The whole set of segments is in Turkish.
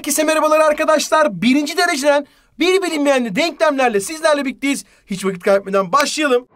Herkese merhabalar arkadaşlar. Birinci dereceden bir bilinmeyen denklemlerle sizlerle birlikteyiz. Hiç vakit kaybetmeden başlayalım.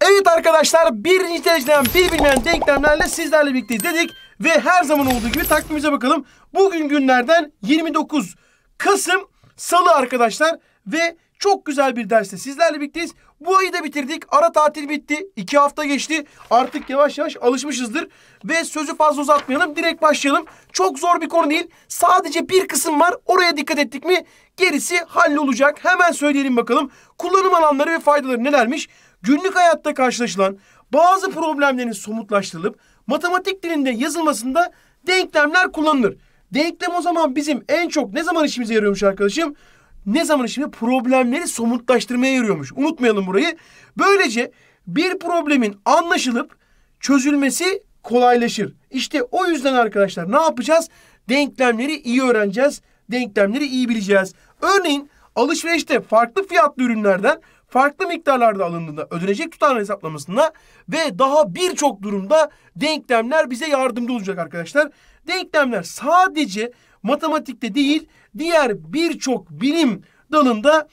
Evet arkadaşlar birinci dereceden bir bilinmeyen denklemlerle sizlerle birlikteyiz dedik. Ve her zaman olduğu gibi takvimimize bakalım. Bugün günlerden 29 Kasım Salı arkadaşlar. Ve çok güzel bir derste sizlerle birlikteyiz. Bu ayı da bitirdik. Ara tatil bitti. İki hafta geçti. Artık yavaş yavaş alışmışızdır. Ve sözü fazla uzatmayalım. Direkt başlayalım. Çok zor bir konu değil. Sadece bir kısım var. Oraya dikkat ettik mi gerisi hallolacak. Hemen söyleyelim bakalım. Kullanım alanları ve faydaları nelermiş? Günlük hayatta karşılaşılan bazı problemlerin somutlaştırılıp matematik dilinde yazılmasında denklemler kullanılır. Denklem o zaman bizim en çok ne zaman işimize yarıyormuş arkadaşım? ne zaman şimdi problemleri somutlaştırmaya yarıyormuş. Unutmayalım burayı. Böylece bir problemin anlaşılıp çözülmesi kolaylaşır. İşte o yüzden arkadaşlar ne yapacağız? Denklemleri iyi öğreneceğiz. Denklemleri iyi bileceğiz. Örneğin alışverişte farklı fiyatlı ürünlerden farklı miktarlarda alındığında ödenecek tutar hesaplamasında ve daha birçok durumda denklemler bize yardımcı olacak arkadaşlar. Denklemler sadece matematikte değil diğer birçok bilim dalında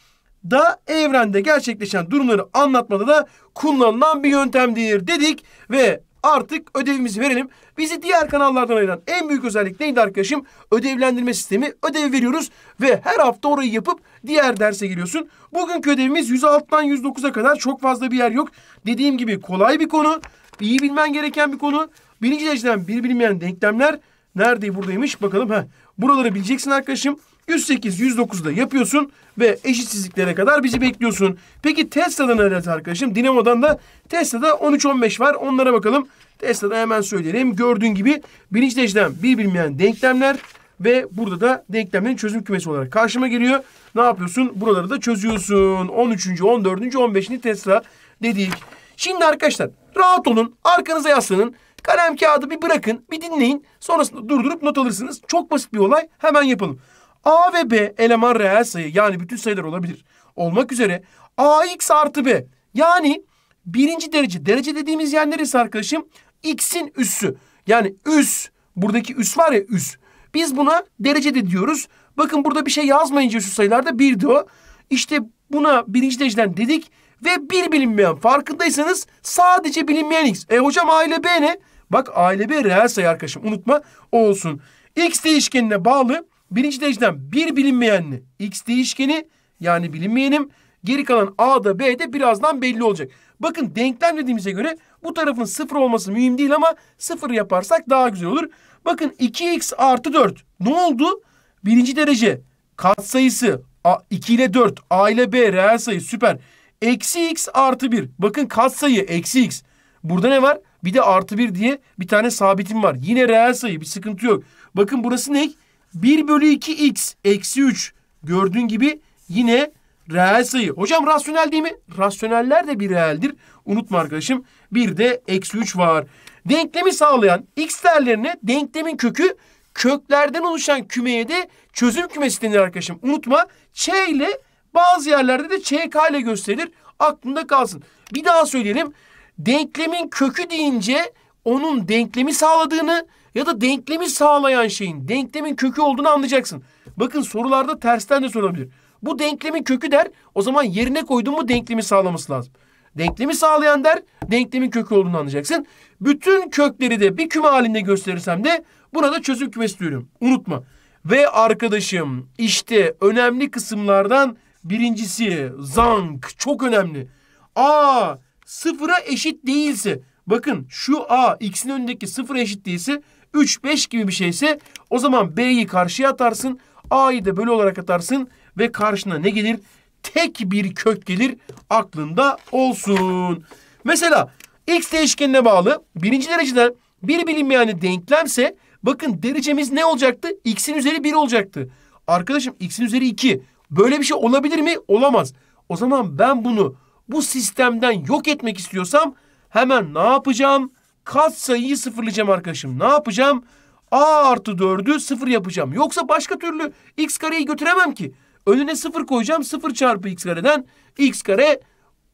da evrende gerçekleşen durumları anlatmada da kullanılan bir yöntemdir dedik ve artık ödevimizi verelim. Bizi diğer kanallardan ayıran en büyük özellik neydi arkadaşım? Ödevlendirme sistemi. Ödev veriyoruz ve her hafta orayı yapıp diğer derse giriyorsun. Bugünkü ödevimiz 106'dan 109'a kadar çok fazla bir yer yok. Dediğim gibi kolay bir konu. İyi bilmen gereken bir konu. Birinci dereceden bir bilmeyen denklemler. Nerede buradaymış bakalım. Heh. Buraları bileceksin arkadaşım. 108-109'da yapıyorsun ve eşitsizliklere kadar bizi bekliyorsun. Peki Tesla'da nerede arkadaşım? Dinamo'dan da Tesla'da 13-15 var. Onlara bakalım. Tesla'da hemen söyleyelim. Gördüğün gibi birinci denklem, bir bilmeyen denklemler ve burada da denklemlerin çözüm kümesi olarak karşıma geliyor. Ne yapıyorsun? Buraları da çözüyorsun. 13. 14. 15. Tesla dedik. Şimdi arkadaşlar rahat olun. Arkanıza yaslanın. Kalem kağıdı bir bırakın. Bir dinleyin. Sonrasında durdurup not alırsınız. Çok basit bir olay. Hemen yapalım. A ve B eleman reel sayı yani bütün sayılar olabilir. Olmak üzere AX artı B yani birinci derece. Derece dediğimiz yer neresi arkadaşım? X'in üssü. Yani üs. Buradaki üs var ya üs. Biz buna derece de diyoruz. Bakın burada bir şey yazmayınca şu sayılarda birdi o. İşte buna birinci dereceden dedik ve bir bilinmeyen. Farkındaysanız sadece bilinmeyen x. E hocam a ile b ne? Bak a ile b reel sayı arkadaşım unutma o olsun. x değişkenine bağlı Birinci dereceden bir bilinmeyenli x değişkeni yani bilinmeyenim. Geri kalan a da b de birazdan belli olacak. Bakın denklem dediğimize göre bu tarafın sıfır olması mühim değil ama sıfır yaparsak daha güzel olur. Bakın 2x artı 4 ne oldu? Birinci derece katsayısı 2 ile 4 A ile B reel sayı süper. Eksi x artı 1 bakın katsayı eksi x. Burada ne var? Bir de artı 1 diye bir tane sabitim var. Yine reel sayı bir sıkıntı yok. Bakın burası ne? 1 bölü 2 x eksi 3 gördüğün gibi yine reel sayı. Hocam rasyonel değil mi? Rasyoneller de bir reeldir. Unutma arkadaşım. Bir de eksi 3 var. Denklemi sağlayan x değerlerine denklemin kökü köklerden oluşan kümeye de çözüm kümesi denir arkadaşım. Unutma ç ile bazı yerlerde de CK ile gösterilir. Aklında kalsın. Bir daha söyleyelim. Denklemin kökü deyince onun denklemi sağladığını, ya da denklemi sağlayan şeyin denklemin kökü olduğunu anlayacaksın. Bakın sorularda tersten de sorabilir. Bu denklemin kökü der o zaman yerine koyduğum bu denklemi sağlaması lazım. Denklemi sağlayan der denklemin kökü olduğunu anlayacaksın. Bütün kökleri de bir küme halinde gösterirsem de buna da çözüm kümesi diyorum. Unutma. Ve arkadaşım işte önemli kısımlardan birincisi zank çok önemli. A sıfıra eşit değilse bakın şu A x'in önündeki sıfıra eşit değilse 3-5 gibi bir şeyse o zaman B'yi karşıya atarsın. A'yı da böyle olarak atarsın. Ve karşına ne gelir? Tek bir kök gelir aklında olsun. Mesela x değişkenine bağlı birinci dereceden bir bilinmeyeni denklemse bakın derecemiz ne olacaktı? x'in üzeri 1 olacaktı. Arkadaşım x'in üzeri 2. Böyle bir şey olabilir mi? Olamaz. O zaman ben bunu bu sistemden yok etmek istiyorsam hemen ne yapacağım? kat sayıyı sıfırlayacağım arkadaşım. Ne yapacağım? A artı 4'ü sıfır yapacağım. Yoksa başka türlü x kareyi götüremem ki. Önüne sıfır koyacağım. Sıfır çarpı x kareden x kare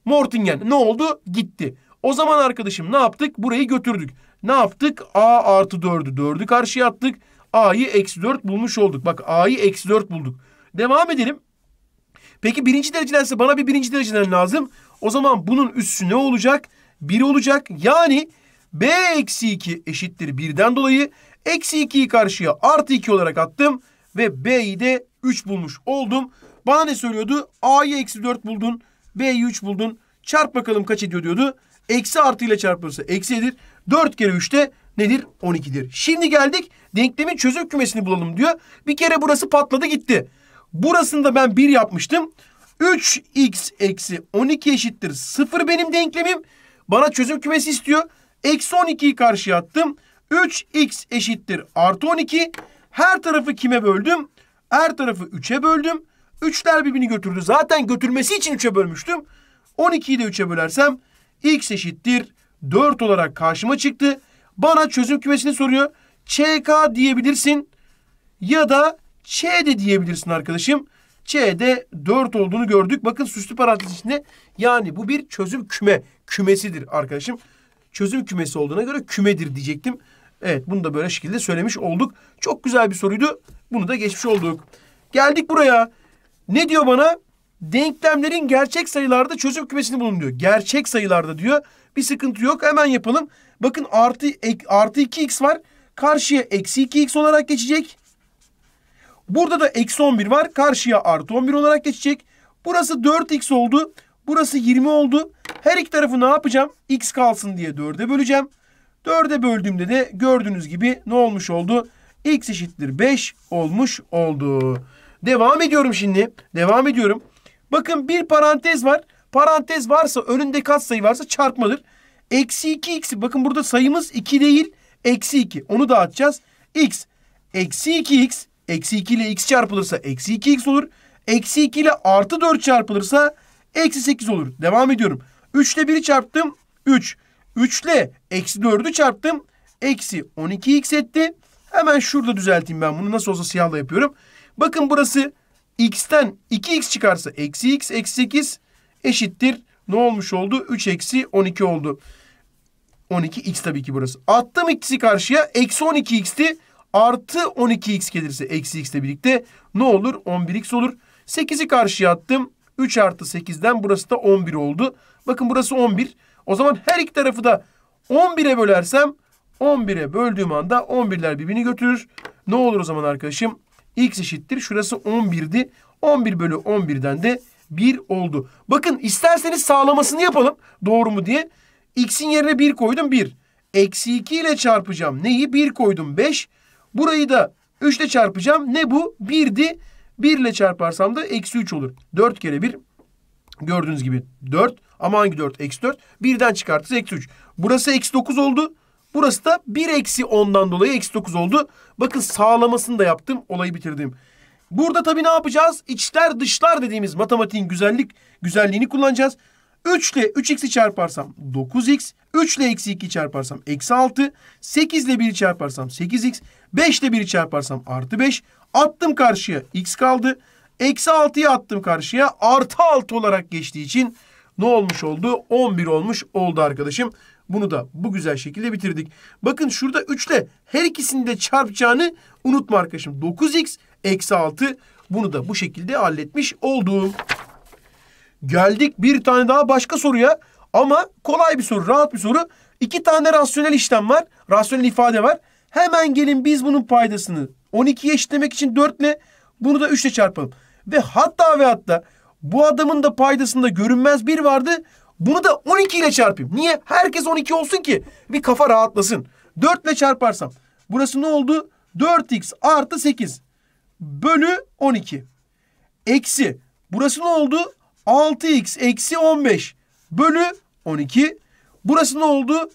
mortingen. Ne oldu? Gitti. O zaman arkadaşım ne yaptık? Burayı götürdük. Ne yaptık? A artı 4'ü 4'ü karşıya attık. A'yı eksi 4 bulmuş olduk. Bak A'yı eksi 4 bulduk. Devam edelim. Peki birinci derecedense bana bir birinci dereceden lazım. O zaman bunun üssü ne olacak? 1 olacak. Yani B eksi 2 eşittir 1'den dolayı eksi 2'yi karşıya artı 2 olarak attım. Ve B'yi de 3 bulmuş oldum. Bana ne söylüyordu? A'yı eksi 4 buldun. B'yi 3 buldun. Çarp bakalım kaç ediyor diyordu. Eksi artı ile çarpılırsa edir. 4 kere 3 de nedir? 12'dir. Şimdi geldik denklemin çözüm kümesini bulalım diyor. Bir kere burası patladı gitti. Burasında ben 1 yapmıştım. 3x eksi 12 eşittir 0 benim denklemim. Bana çözüm kümesi istiyor. Eksi 12'yi karşıya attım. 3x eşittir artı 12. Her tarafı kime böldüm? Her tarafı 3'e böldüm. 3'ler birbirini götürdü. Zaten götürmesi için 3'e bölmüştüm. 12'yi de 3'e bölersem x eşittir 4 olarak karşıma çıktı. Bana çözüm kümesini soruyor. ÇK diyebilirsin ya da Ç de diyebilirsin arkadaşım. Ç'de 4 olduğunu gördük. Bakın süslü parantez içinde. Yani bu bir çözüm küme. Kümesidir arkadaşım çözüm kümesi olduğuna göre kümedir diyecektim. Evet bunu da böyle şekilde söylemiş olduk. Çok güzel bir soruydu. Bunu da geçmiş olduk. Geldik buraya. Ne diyor bana? Denklemlerin gerçek sayılarda çözüm kümesini bulun diyor. Gerçek sayılarda diyor. Bir sıkıntı yok hemen yapalım. Bakın artı, ek, artı 2x var. Karşıya eksi 2x olarak geçecek. Burada da eksi 11 var. Karşıya artı 11 olarak geçecek. Burası 4x oldu. Burası 20 oldu. Her iki tarafı ne yapacağım? X kalsın diye 4'e böleceğim. 4'e böldüğümde de gördüğünüz gibi ne olmuş oldu? X eşittir 5 olmuş oldu. Devam ediyorum şimdi. Devam ediyorum. Bakın bir parantez var. Parantez varsa önünde katsayı varsa çarpmadır. Eksi 2 x. Bakın burada sayımız 2 değil. Eksi 2. Onu dağıtacağız. X. Eksi 2 x. Eksi 2 ile x çarpılırsa eksi 2 x olur. Eksi 2 ile artı 4 çarpılırsa eksi 8 olur. Devam ediyorum. 3 ile 1'i çarptım 3. 3 ile eksi 4'ü çarptım. Eksi 12x etti. Hemen şurada düzelteyim ben bunu. Nasıl olsa siyahla yapıyorum. Bakın burası x'ten 2x çıkarsa eksi x eksi 8 eşittir. Ne olmuş oldu? 3 eksi 12 oldu. 12x tabii ki burası. Attım x'i karşıya. Eksi 12x'ti. Artı 12x gelirse eksi x ile birlikte ne olur? 11x olur. 8'i karşıya attım. 3 artı 8'den burası da 11 oldu. Bakın burası 11. O zaman her iki tarafı da 11'e bölersem 11'e böldüğüm anda 11'ler birbirini götürür. Ne olur o zaman arkadaşım? X eşittir. Şurası 11'di. 11 bölü 11'den de 1 oldu. Bakın isterseniz sağlamasını yapalım. Doğru mu diye. X'in yerine 1 koydum 1. Eksi 2 ile çarpacağım. Neyi? 1 koydum 5. Burayı da 3 ile çarpacağım. Ne bu? 1'di. 1 ile çarparsam da eksi 3 olur. 4 kere 1 gördüğünüz gibi 4 ama hangi 4? Eksi 4. 1'den çıkartırsa eksi 3. Burası eksi 9 oldu. Burası da 1 eksi 10'dan dolayı eksi 9 oldu. Bakın sağlamasını da yaptım. Olayı bitirdim. Burada tabii ne yapacağız? İçler dışlar dediğimiz matematiğin güzellik güzelliğini kullanacağız. 3 ile 3x'i çarparsam 9x. 3 ile eksi 2 çarparsam eksi 6. 8 ile 1'i çarparsam 8x. 5 ile 1'i çarparsam artı 5. Attım karşıya. X kaldı. Eksi 6'yı attım karşıya. Artı 6 olarak geçtiği için ne olmuş oldu? 11 olmuş oldu arkadaşım. Bunu da bu güzel şekilde bitirdik. Bakın şurada 3 ile her ikisini de çarpacağını unutma arkadaşım. 9x eksi 6 bunu da bu şekilde halletmiş oldum. Geldik bir tane daha başka soruya. Ama kolay bir soru, rahat bir soru. İki tane rasyonel işlem var. Rasyonel ifade var. Hemen gelin biz bunun paydasını 12'yi eşitlemek için 4 ile bunu da 3 ile çarpalım. Ve hatta ve hatta bu adamın da paydasında görünmez bir vardı. Bunu da 12 ile çarpayım. Niye? Herkes 12 olsun ki bir kafa rahatlasın. 4 ile çarparsam. Burası ne oldu? 4x artı 8 bölü 12. Eksi. Burası ne oldu? 6x eksi 15 bölü 12. Burası ne oldu?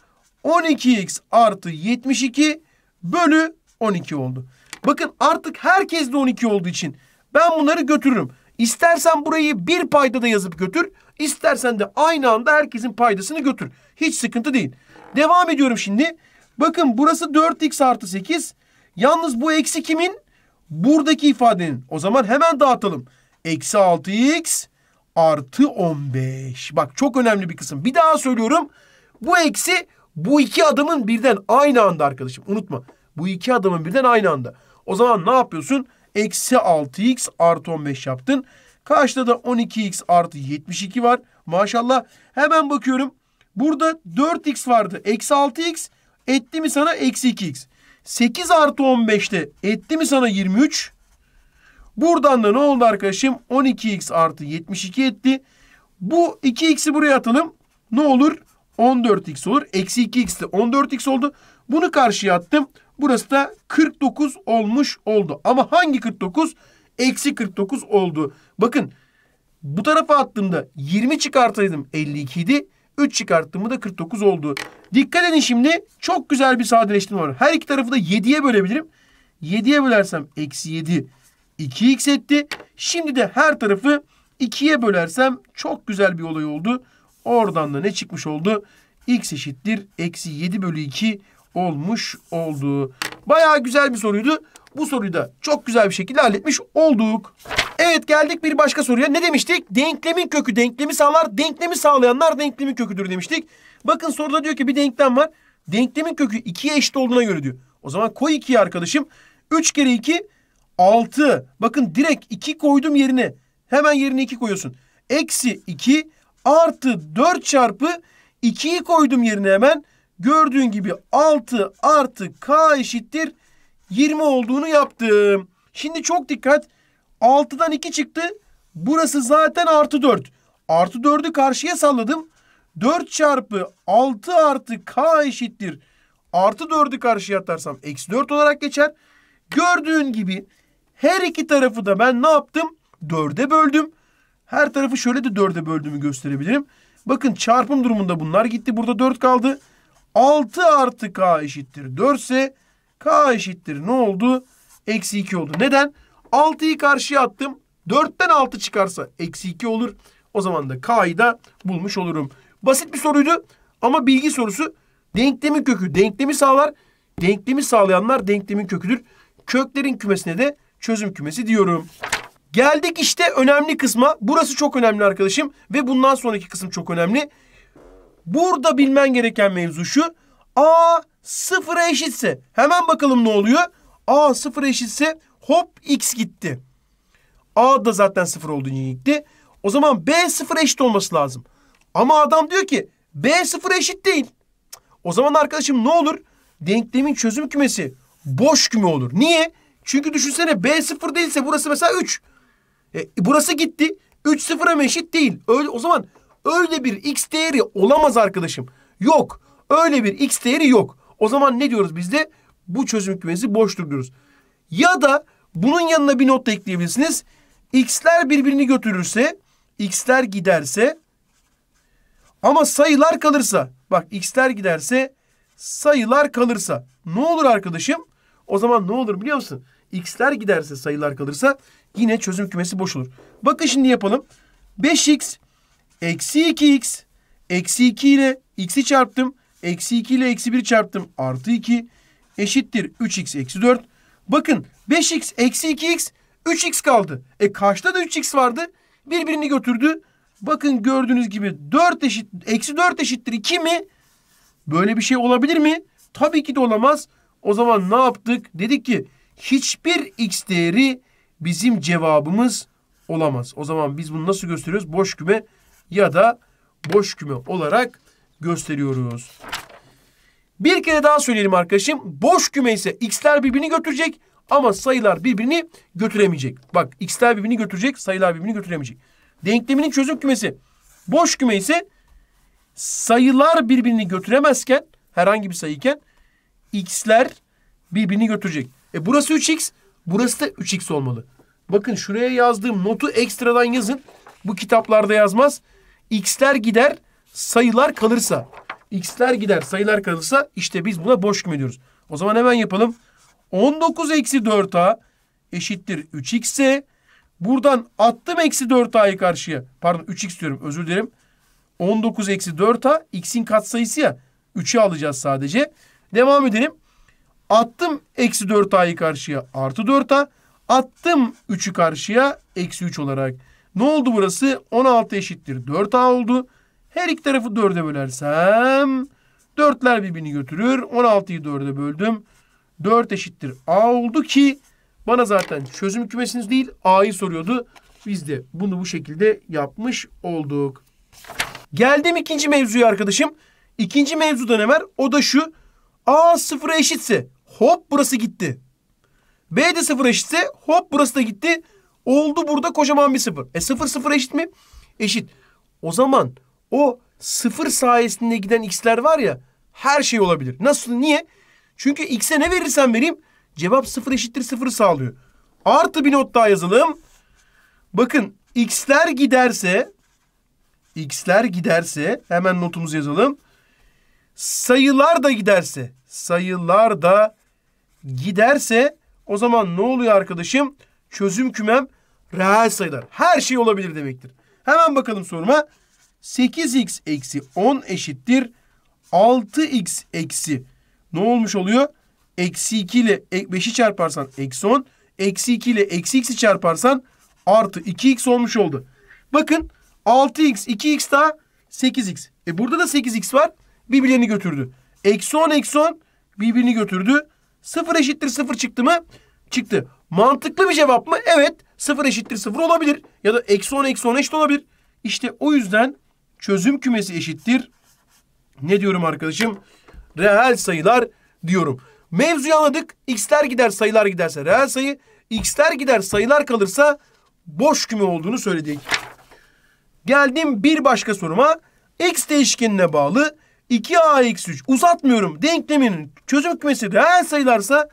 12x artı 72 bölü 12 oldu. Bakın artık herkes de 12 olduğu için ben bunları götürürüm. İstersen burayı bir payda da yazıp götür. İstersen de aynı anda herkesin paydasını götür. Hiç sıkıntı değil. Devam ediyorum şimdi. Bakın burası 4x artı 8. Yalnız bu eksi kimin? Buradaki ifadenin. O zaman hemen dağıtalım. Eksi 6x artı 15. Bak çok önemli bir kısım. Bir daha söylüyorum. Bu eksi bu iki adamın birden aynı anda arkadaşım. Unutma. Bu iki adamın birden aynı anda. O zaman ne yapıyorsun? Eksi 6x artı 15 yaptın. Karşıda da 12x artı 72 var. Maşallah. Hemen bakıyorum. Burada 4x vardı. Eksi 6x etti mi sana eksi 2x. 8 artı 15'te etti mi sana 23. Buradan da ne oldu arkadaşım? 12x artı 72 etti. Bu 2x'i buraya atalım. Ne olur? 14x olur. Eksi 2x de 14x oldu. Bunu karşıya attım. Burası da 49 olmuş oldu. Ama hangi 49? Eksi 49 oldu. Bakın bu tarafa attığımda 20 çıkartaydım 52 idi. 3 çıkarttığımda da 49 oldu. Dikkat edin şimdi çok güzel bir sadeleştirme var. Her iki tarafı da 7'ye bölebilirim. 7'ye bölersem eksi 7 2x etti. Şimdi de her tarafı 2'ye bölersem çok güzel bir olay oldu. Oradan da ne çıkmış oldu? x eşittir eksi 7 bölü 2 olmuş oldu. Bayağı güzel bir soruydu. Bu soruyu da çok güzel bir şekilde halletmiş olduk. Evet geldik bir başka soruya. Ne demiştik? Denklemin kökü denklemi sağlar. Denklemi sağlayanlar denklemin köküdür demiştik. Bakın soruda diyor ki bir denklem var. Denklemin kökü 2'ye eşit olduğuna göre diyor. O zaman koy 2'yi arkadaşım. 3 kere 2 6. Bakın direkt 2 koydum yerine. Hemen yerine 2 koyuyorsun. Eksi 2 artı 4 çarpı 2'yi koydum yerine hemen. Gördüğün gibi 6 artı k eşittir 20 olduğunu yaptım. Şimdi çok dikkat. 6'dan 2 çıktı. Burası zaten artı 4. Artı 4'ü karşıya salladım. 4 çarpı 6 artı k eşittir. Artı 4'ü karşıya atarsam eksi 4 olarak geçer. Gördüğün gibi her iki tarafı da ben ne yaptım? 4'e böldüm. Her tarafı şöyle de 4'e böldüğümü gösterebilirim. Bakın çarpım durumunda bunlar gitti. Burada 4 kaldı. 6 artı k eşittir 4 ise k eşittir ne oldu? Eksi 2 oldu. Neden? 6'yı karşıya attım. 4'ten 6 çıkarsa eksi 2 olur. O zaman da k'yı da bulmuş olurum. Basit bir soruydu ama bilgi sorusu denklemin kökü denklemi sağlar. Denklemi sağlayanlar denklemin köküdür. Köklerin kümesine de çözüm kümesi diyorum. Geldik işte önemli kısma. Burası çok önemli arkadaşım ve bundan sonraki kısım çok önemli. Burada bilmen gereken mevzu şu. A sıfıra eşitse hemen bakalım ne oluyor? A sıfıra eşitse hop x gitti. A da zaten sıfır olduğu için gitti. O zaman B sıfıra eşit olması lazım. Ama adam diyor ki B sıfıra eşit değil. O zaman arkadaşım ne olur? Denklemin çözüm kümesi boş küme olur. Niye? Çünkü düşünsene B sıfır değilse burası mesela 3. E, burası gitti. 3 sıfıra mı eşit değil. Öyle, o zaman Öyle bir x değeri olamaz arkadaşım. Yok. Öyle bir x değeri yok. O zaman ne diyoruz biz de? Bu çözüm kümesi boştur diyoruz. Ya da bunun yanına bir not da ekleyebilirsiniz. X'ler birbirini götürürse, x'ler giderse ama sayılar kalırsa. Bak x'ler giderse, sayılar kalırsa. Ne olur arkadaşım? O zaman ne olur biliyor musun? x'ler giderse sayılar kalırsa yine çözüm kümesi boş olur. Bakın şimdi yapalım. 5x Eksi 2x. Eksi 2 ile x'i çarptım. Eksi 2 ile eksi 1 çarptım. Artı 2 eşittir 3x eksi 4. Bakın 5x eksi 2x 3x kaldı. E karşıda da 3x vardı. Birbirini götürdü. Bakın gördüğünüz gibi 4 eşit, eksi 4 eşittir 2 mi? Böyle bir şey olabilir mi? Tabii ki de olamaz. O zaman ne yaptık? Dedik ki hiçbir x değeri bizim cevabımız olamaz. O zaman biz bunu nasıl gösteriyoruz? Boş küme ya da boş küme olarak gösteriyoruz. Bir kere daha söyleyelim arkadaşım. Boş küme ise x'ler birbirini götürecek ama sayılar birbirini götüremeyecek. Bak x'ler birbirini götürecek, sayılar birbirini götüremeyecek. Denkleminin çözüm kümesi. Boş küme ise sayılar birbirini götüremezken herhangi bir sayıyken x'ler birbirini götürecek. E burası 3x, burası da 3x olmalı. Bakın şuraya yazdığım notu ekstradan yazın. Bu kitaplarda yazmaz x'ler gider sayılar kalırsa. x'ler gider sayılar kalırsa işte biz buna boş küme diyoruz. O zaman hemen yapalım. 19 eksi 4a eşittir 3x buradan attım eksi 4a'yı karşıya. Pardon 3x diyorum özür dilerim. 19 eksi 4a x'in katsayısı ya 3'ü alacağız sadece. Devam edelim. Attım eksi 4a'yı karşıya artı 4a. Attım 3'ü karşıya eksi 3 olarak. Ne oldu burası? 16 eşittir 4A oldu. Her iki tarafı 4'e bölersem 4'ler birbirini götürür. 16'yı 4'e böldüm. 4 eşittir A oldu ki bana zaten çözüm kümesiniz değil A'yı soruyordu. Biz de bunu bu şekilde yapmış olduk. Geldim ikinci mevzuya arkadaşım. İkinci mevzuda ne var? O da şu. A sıfıra eşitse hop burası gitti. B de sıfıra eşitse hop burası da gitti. Oldu burada kocaman bir sıfır. E sıfır sıfır eşit mi? Eşit. O zaman o sıfır sayesinde giden x'ler var ya her şey olabilir. Nasıl? Niye? Çünkü x'e ne verirsem vereyim cevap sıfır eşittir sıfır sağlıyor. Artı bir not daha yazalım. Bakın x'ler giderse x'ler giderse hemen notumuzu yazalım. Sayılar da giderse sayılar da giderse o zaman ne oluyor arkadaşım? çözüm kümem reel sayılar. Her şey olabilir demektir. Hemen bakalım soruma. 8x eksi 10 eşittir 6x eksi ne olmuş oluyor? Eksi 2 ile 5'i e, çarparsan eksi 10. Eksi 2 ile eksi x'i çarparsan artı 2x olmuş oldu. Bakın 6x 2x daha 8x. E burada da 8x var. Birbirlerini götürdü. Eksi 10 eksi 10 birbirini götürdü. 0 eşittir 0 çıktı mı? Çıktı. Mantıklı bir cevap mı? Evet. 0 eşittir 0 olabilir. Ya da eksi 10 eksi 10 eşit olabilir. İşte o yüzden çözüm kümesi eşittir. Ne diyorum arkadaşım? Reel sayılar diyorum. Mevzuyu anladık. X'ler gider sayılar giderse reel sayı. X'ler gider sayılar kalırsa boş küme olduğunu söyledik. Geldim bir başka soruma. X değişkenine bağlı 2a-3 uzatmıyorum. Denkleminin çözüm kümesi reel sayılarsa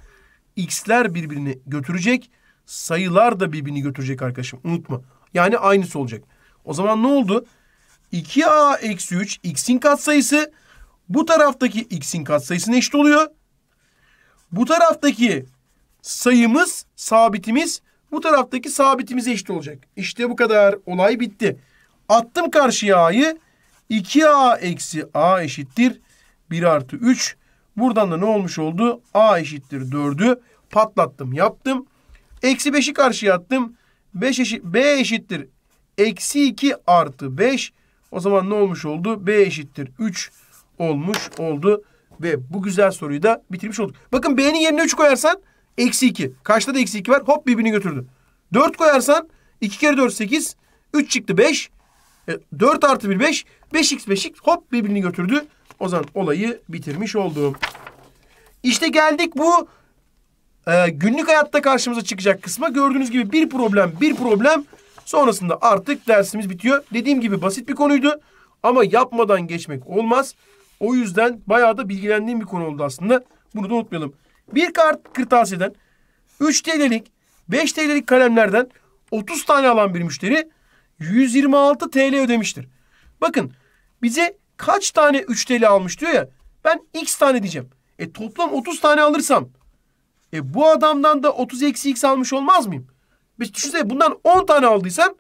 x'ler birbirini götürecek. Sayılar da birbirini götürecek arkadaşım. Unutma. Yani aynısı olacak. O zaman ne oldu? 2a eksi 3 x'in katsayısı bu taraftaki x'in katsayısına eşit oluyor. Bu taraftaki sayımız, sabitimiz bu taraftaki sabitimize eşit olacak. İşte bu kadar. Olay bitti. Attım karşıya a'yı. 2a eksi a eşittir. 1 artı 3. Buradan da ne olmuş oldu? a eşittir 4'ü patlattım yaptım. Eksi 5'i karşıya attım. 5 eşit, B eşittir. Eksi 2 artı 5. O zaman ne olmuş oldu? B eşittir 3 olmuş oldu. Ve bu güzel soruyu da bitirmiş olduk. Bakın B'nin yerine 3 koyarsan eksi 2. Kaçta da eksi 2 var? Hop birbirini götürdü. 4 koyarsan 2 kere 4 8. 3 çıktı 5. E, 4 artı 1 5. 5x 5x hop birbirini götürdü. O zaman olayı bitirmiş oldum. İşte geldik bu e, günlük hayatta karşımıza çıkacak kısma gördüğünüz gibi bir problem bir problem sonrasında artık dersimiz bitiyor. Dediğim gibi basit bir konuydu ama yapmadan geçmek olmaz. O yüzden bayağı da bilgilendiğim bir konu oldu aslında. Bunu da unutmayalım. Bir kart kırtasiyeden 3 TL'lik 5 TL'lik kalemlerden 30 tane alan bir müşteri 126 TL ödemiştir. Bakın bize kaç tane 3 TL almış diyor ya ben x tane diyeceğim. E toplam 30 tane alırsam e bu adamdan da 30 eksi x almış olmaz mıyım? Biz düşünsene bundan 10 tane aldıysan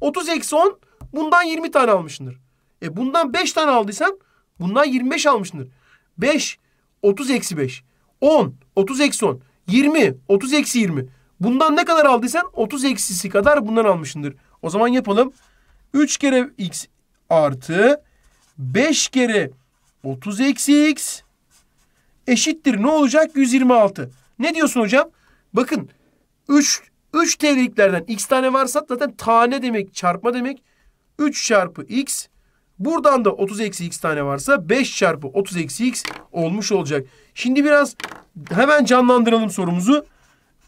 30 eksi 10 bundan 20 tane almışsındır. E bundan 5 tane aldıysan bundan 25 almışsındır. 5 30 eksi 5 10 30 eksi 10 20 30 eksi 20 bundan ne kadar aldıysan 30 eksisi kadar bundan almışsındır. O zaman yapalım. 3 kere x artı 5 kere 30 eksi x eşittir ne olacak? 126. Ne diyorsun hocam? Bakın 3 3 TL'liklerden x tane varsa zaten tane demek çarpma demek. 3 çarpı x Buradan da 30 eksi x tane varsa 5 çarpı 30 eksi x olmuş olacak. Şimdi biraz hemen canlandıralım sorumuzu.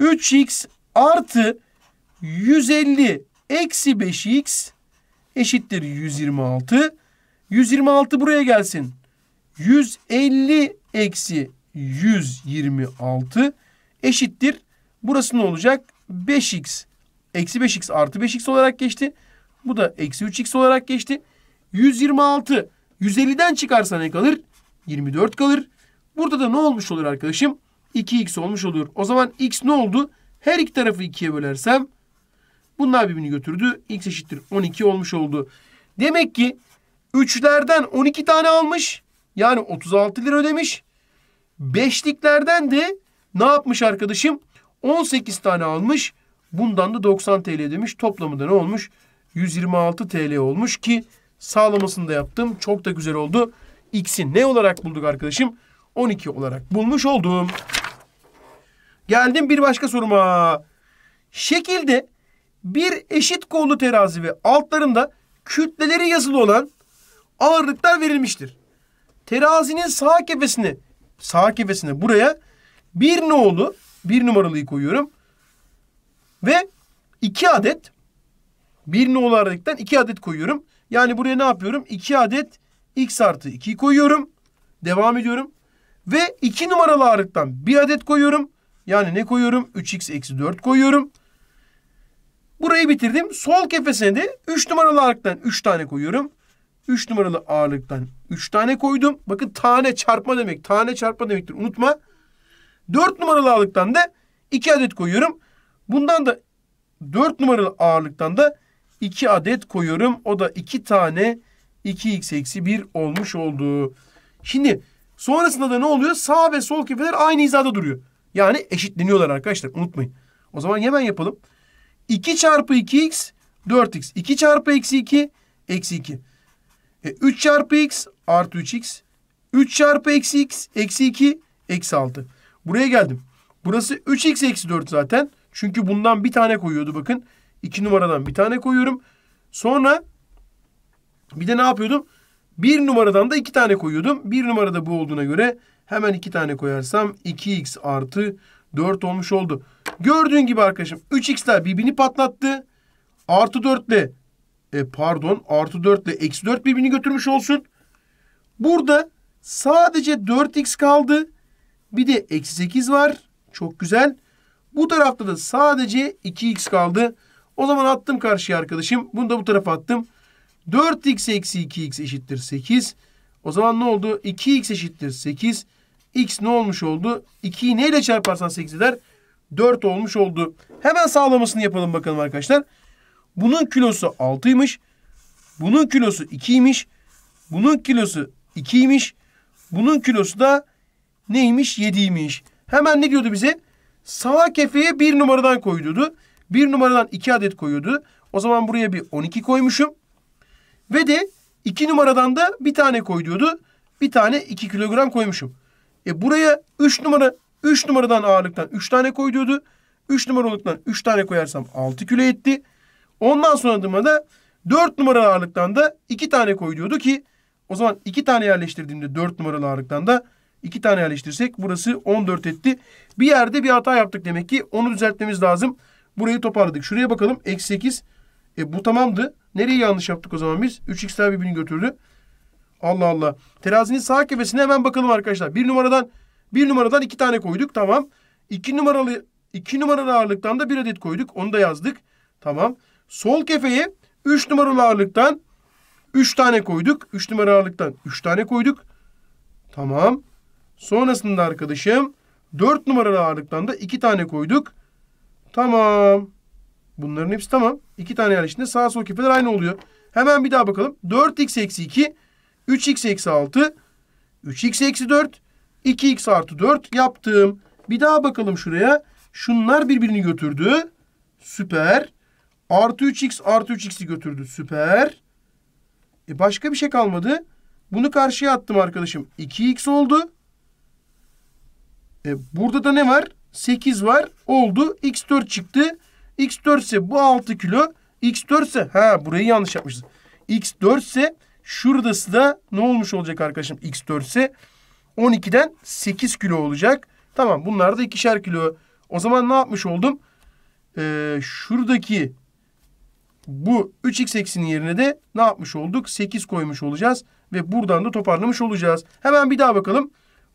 3x artı 150 eksi 5x eşittir 126. 126 buraya gelsin. 150 eksi 126 eşittir. Burası ne olacak? 5x. Eksi 5x artı 5x olarak geçti. Bu da eksi 3x olarak geçti. 126. 150'den çıkarsa ne kalır? 24 kalır. Burada da ne olmuş olur arkadaşım? 2x olmuş olur. O zaman x ne oldu? Her iki tarafı 2'ye bölersem bunlar birbirini götürdü. x eşittir 12 olmuş oldu. Demek ki 3'lerden 12 tane almış. Yani 36 lira ödemiş. Beşliklerden de ne yapmış arkadaşım? 18 tane almış. Bundan da 90 TL demiş. Toplamı da ne olmuş? 126 TL olmuş ki sağlamasını da yaptım. Çok da güzel oldu. X'i ne olarak bulduk arkadaşım? 12 olarak bulmuş oldum. Geldim bir başka soruma. Şekilde bir eşit kollu terazi ve altlarında kütleleri yazılı olan ağırlıklar verilmiştir. Terazinin sağ kefesini sağ kefesine buraya bir nolu bir numaralıyı koyuyorum. Ve iki adet bir nolu aralıktan iki adet koyuyorum. Yani buraya ne yapıyorum? İki adet x artı 2'yi koyuyorum. Devam ediyorum. Ve iki numaralı ağırlıktan bir adet koyuyorum. Yani ne koyuyorum? 3x eksi 4 koyuyorum. Burayı bitirdim. Sol kefesine de 3 numaralı ağırlıktan 3 tane koyuyorum. 3 numaralı ağırlıktan 3 tane koydum. Bakın tane çarpma demek. Tane çarpma demektir. Unutma. 4 numaralı ağırlıktan da 2 adet koyuyorum. Bundan da 4 numaralı ağırlıktan da 2 adet koyuyorum. O da 2 tane 2x eksi 1 olmuş oldu. Şimdi sonrasında da ne oluyor? Sağ ve sol kefeler aynı hizada duruyor. Yani eşitleniyorlar arkadaşlar. Unutmayın. O zaman hemen yapalım. 2 çarpı 2x 4x. 2 çarpı eksi 2 eksi 2. E, 3 çarpı x artı 3x. 3 çarpı eksi x eksi 2 eksi 6. Buraya geldim. Burası 3x eksi 4 zaten. Çünkü bundan bir tane koyuyordu bakın. 2 numaradan bir tane koyuyorum. Sonra bir de ne yapıyordum? 1 numaradan da 2 tane koyuyordum. 1 numarada bu olduğuna göre hemen 2 tane koyarsam 2x artı 4 olmuş oldu. Gördüğün gibi arkadaşım 3x'ler birbirini patlattı. Artı 4 ile e, pardon artı 4 ile eksi 4 birbirini götürmüş olsun. Burada sadece 4x kaldı. Bir de eksi 8 var. Çok güzel. Bu tarafta da sadece 2x kaldı. O zaman attım karşıya arkadaşım. Bunu da bu tarafa attım. 4x eksi 2x eşittir 8. O zaman ne oldu? 2x eşittir 8. x ne olmuş oldu? 2'yi neyle çarparsan 8 eder? 4 olmuş oldu. Hemen sağlamasını yapalım bakalım arkadaşlar. Arkadaşlar. Bunun kilosu 6'ymış. Bunun kilosu 2'ymiş. Bunun kilosu 2'ymiş. Bunun kilosu da neymiş? 7'ymiş. Hemen ne diyordu bize? Sağ kefeye bir numaradan koyuyordu. Bir numaradan iki adet koyuyordu. O zaman buraya bir 12 koymuşum. Ve de iki numaradan da bir tane koy diyordu. Bir tane 2 kilogram koymuşum. E buraya 3 numara 3 numaradan ağırlıktan 3 tane koy diyordu. 3 numaralıktan 3 tane koyarsam 6 kilo etti. Ondan sonra da 4 numaralı ağırlıktan da 2 tane koyuyordu ki o zaman 2 tane yerleştirdiğimde 4 numaralı ağırlıktan da 2 tane yerleştirsek burası 14 etti. Bir yerde bir hata yaptık demek ki onu düzeltmemiz lazım. Burayı toparladık. Şuraya bakalım. Eksi 8. E bu tamamdı. Nereye yanlış yaptık o zaman biz? 3x'ler birbirini götürdü. Allah Allah. Terazinin sağ kefesine hemen bakalım arkadaşlar. Bir numaradan bir numaradan iki tane koyduk. Tamam. İki numaralı iki numaralı ağırlıktan da bir adet koyduk. Onu da yazdık. Tamam. Sol kefeye 3 numaralı ağırlıktan 3 tane koyduk. 3 numaralı ağırlıktan 3 tane koyduk. Tamam. Sonrasında arkadaşım 4 numaralı ağırlıktan da 2 tane koyduk. Tamam. Bunların hepsi tamam. 2 tane yer sağ sol kefeler aynı oluyor. Hemen bir daha bakalım. 4x eksi 2, 3x eksi 6, 3x eksi 4, 2x artı 4 yaptım. Bir daha bakalım şuraya. Şunlar birbirini götürdü. Süper. Artı 3x artı 3x'i götürdü. Süper. E başka bir şey kalmadı. Bunu karşıya attım arkadaşım. 2x oldu. E burada da ne var? 8 var. Oldu. x4 çıktı. x4 ise bu 6 kilo. x4 ise ha burayı yanlış yapmışız. x4 ise şuradası da ne olmuş olacak arkadaşım? x4 ise 12'den 8 kilo olacak. Tamam bunlar da ikişer kilo. O zaman ne yapmış oldum? Ee, şuradaki bu 3x eksinin yerine de ne yapmış olduk? 8 koymuş olacağız ve buradan da toparlamış olacağız. Hemen bir daha bakalım.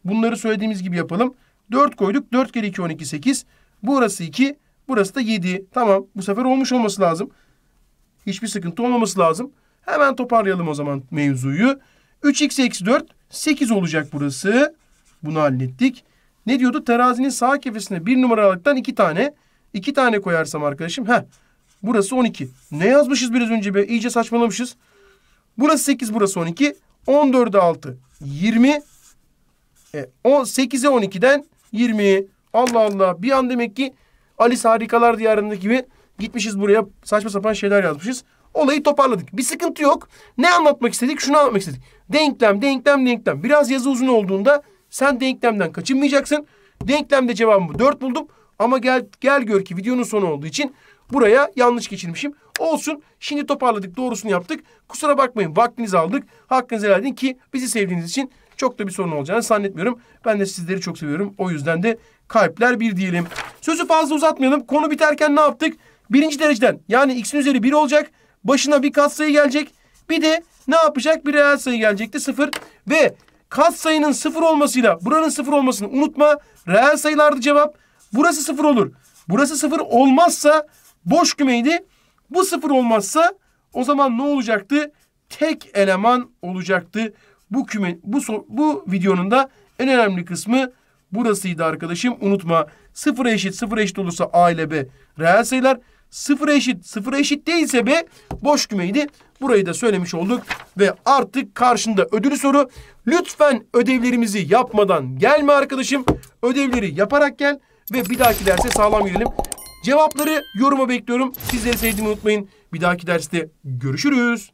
Bunları söylediğimiz gibi yapalım. 4 koyduk. 4 kere 2 12 8. Burası 2. Burası da 7. Tamam. Bu sefer olmuş olması lazım. Hiçbir sıkıntı olmaması lazım. Hemen toparlayalım o zaman mevzuyu. 3x eksi 4 8 olacak burası. Bunu hallettik. Ne diyordu? Terazinin sağ kefesine bir numaralıktan iki tane. iki tane koyarsam arkadaşım. Heh. Burası 12. Ne yazmışız biraz önce be? İyice saçmalamışız. Burası 8, burası 12. 14'e 6, 20. E, 8'e 12'den 20. Allah Allah. Bir an demek ki Alice Harikalar Diyarı'ndaki gibi gitmişiz buraya saçma sapan şeyler yazmışız. Olayı toparladık. Bir sıkıntı yok. Ne anlatmak istedik? Şunu anlatmak istedik. Denklem, denklem, denklem. Biraz yazı uzun olduğunda sen denklemden kaçınmayacaksın. Denklemde cevabımı 4 buldum. Ama gel, gel gör ki videonun sonu olduğu için Buraya yanlış geçirmişim. Olsun. Şimdi toparladık. Doğrusunu yaptık. Kusura bakmayın. Vaktinizi aldık. Hakkınızı helal edin ki bizi sevdiğiniz için çok da bir sorun olacağını zannetmiyorum. Ben de sizleri çok seviyorum. O yüzden de kalpler bir diyelim. Sözü fazla uzatmayalım. Konu biterken ne yaptık? Birinci dereceden yani x'in üzeri 1 olacak. Başına bir katsayı gelecek. Bir de ne yapacak? Bir reel sayı gelecekti sıfır. Ve katsayının sıfır olmasıyla buranın sıfır olmasını unutma. Reel sayılarda cevap. Burası sıfır olur. Burası sıfır olmazsa Boş kümeydi. Bu sıfır olmazsa o zaman ne olacaktı? Tek eleman olacaktı. Bu küme bu bu videonun da en önemli kısmı burasıydı arkadaşım. Unutma. Sıfıra eşit sıfıra eşit olursa A ile B reel sayılar. Sıfıra eşit sıfıra eşit değilse B boş kümeydi. Burayı da söylemiş olduk ve artık karşında ödülü soru. Lütfen ödevlerimizi yapmadan gelme arkadaşım. Ödevleri yaparak gel ve bir dahaki derse sağlam gidelim. Cevapları yoruma bekliyorum. Sizleri sevdiğimi unutmayın. Bir dahaki derste görüşürüz.